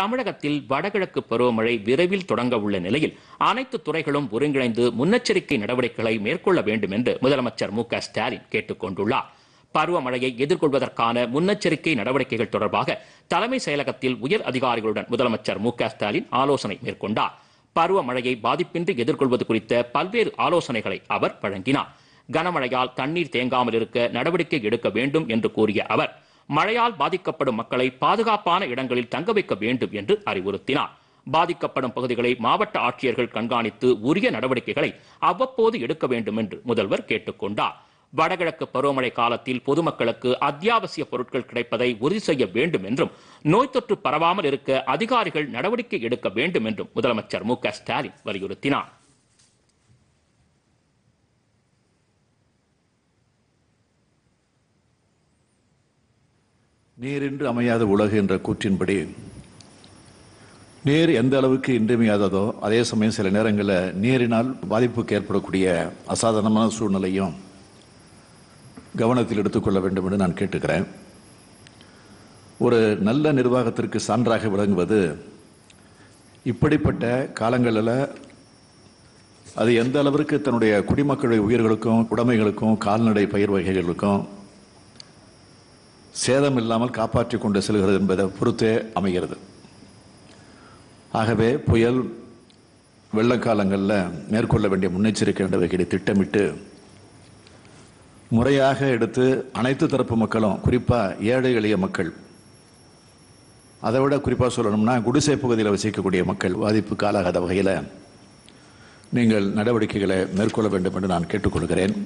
தமிழகத்தில் வடகிழக்கு பருவமழை விரைவில் தொடங்க உள்ள நிலையில் அனைத்து துறைகளும் ஒருங்கிணைந்து முன்னெச்சரிக்கை நடவடிக்கைகளை மேற்கொள்ள வேண்டும் என்று முதலமைச்சர் மு ஸ்டாலின் கேட்டுக் கொண்டுள்ளார் பருவமழையை எதிர்கொள்வதற்கான முன்னெச்சரிக்கை நடவடிக்கைகள் தொடர்பாக தலைமை செயலகத்தில் உயர் அதிகாரிகளுடன் முதலமைச்சர் மு ஸ்டாலின் ஆலோசனை மேற்கொண்டார் பருவமழையை பாதிப்பின்றி எதிர்கொள்வது குறித்த பல்வேறு ஆலோசனைகளை அவர் வழங்கினார் கனமழையால் தண்ணீர் தேங்காமல் இருக்க நடவடிக்கை எடுக்க வேண்டும் என்று கூறிய அவர் மழையால் பாதிக்கப்படும் மக்களை பாதுகாப்பான இடங்களில் தங்க வைக்க வேண்டும் என்று அறிவுறுத்தினார் பாதிக்கப்படும் பகுதிகளை மாவட்ட ஆட்சியர்கள் கண்காணித்து உரிய நடவடிக்கைகளை அவ்வப்போது எடுக்க வேண்டும் என்று முதல்வர் கேட்டுக்கொண்டார் வடகிழக்கு பருவமழை காலத்தில் பொதுமக்களுக்கு அத்தியாவசிய பொருட்கள் கிடைப்பதை உறுதி செய்ய வேண்டும் என்றும் நோய் தொற்று பரவாமல் இருக்க அதிகாரிகள் நடவடிக்கை எடுக்க வேண்டும் என்றும் முதலமைச்சர் மு க ஸ்டாலின் வலியுறுத்தினார் நேரென்று அமையாத உலகு என்ற கூற்றின்படி நேர் எந்த அளவுக்கு இன்றியமையாததோ அதே சமயம் சில நேரங்களில் நேரினால் பாதிப்புக்கு ஏற்படக்கூடிய அசாதாரணமான சூழ்நிலையும் கவனத்தில் எடுத்துக்கொள்ள வேண்டும் என்று நான் கேட்டுக்கிறேன் ஒரு நல்ல நிர்வாகத்திற்கு சான்றாக விளங்குவது இப்படிப்பட்ட காலங்களில் அது எந்த அளவிற்கு தன்னுடைய குடிமக்களுடைய உயிர்களுக்கும் உடைமைகளுக்கும் கால்நடை பயிர் வகைகளுக்கும் சேதம் இல்லாமல் காப்பாற்றி கொண்டு செல்கிறது என்பதை பொறுத்தே அமைகிறது ஆகவே புயல் வெள்ளக்காலங்களில் மேற்கொள்ள வேண்டிய முன்னெச்சரிக்கை நடவடிக்கைகளை திட்டமிட்டு முறையாக எடுத்து அனைத்து தரப்பு மக்களும் குறிப்பாக ஏழை எளிய மக்கள் அதை விட குறிப்பாக சொல்லணும்னா குடிசை பகுதியில் வசிக்கக்கூடிய மக்கள் பாதிப்புக்கு ஆளாகாத வகையில் நீங்கள் நடவடிக்கைகளை மேற்கொள்ள வேண்டும் என்று நான் கேட்டுக்கொள்கிறேன்